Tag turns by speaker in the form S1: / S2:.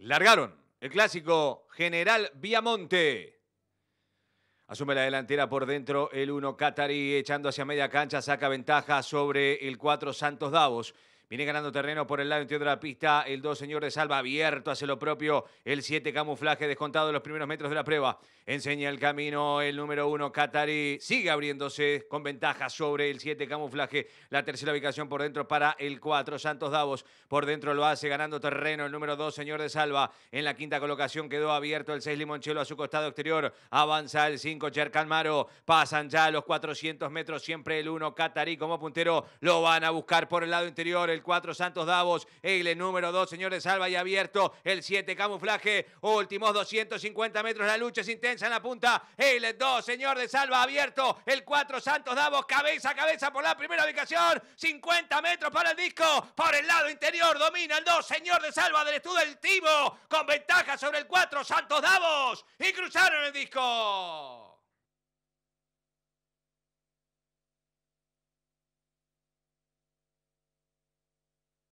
S1: Largaron el clásico General Viamonte. Asume la delantera por dentro el 1 Catari, echando hacia media cancha, saca ventaja sobre el 4 Santos Davos. Viene ganando terreno por el lado interior de la pista. El 2, señor de salva, abierto, hace lo propio. El 7, camuflaje, descontado los primeros metros de la prueba. Enseña el camino el número 1, Catarí. Sigue abriéndose con ventaja sobre el 7, camuflaje. La tercera ubicación por dentro para el 4, Santos Davos. Por dentro lo hace, ganando terreno el número 2, señor de salva. En la quinta colocación quedó abierto el 6, Limonchelo a su costado exterior. Avanza el 5, Maro. Pasan ya los 400 metros, siempre el 1, Catarí. como puntero. Lo van a buscar por el lado interior el 4 Santos Davos, Eile número 2, de salva y abierto, el 7 camuflaje, últimos
S2: 250 metros, la lucha es intensa en la punta, Eile 2, señor de salva abierto, el 4 Santos Davos, cabeza a cabeza por la primera ubicación, 50 metros para el disco, por el lado interior domina el 2, señor de salva del estudio el tivo con ventaja sobre el 4 Santos Davos y cruzaron el disco.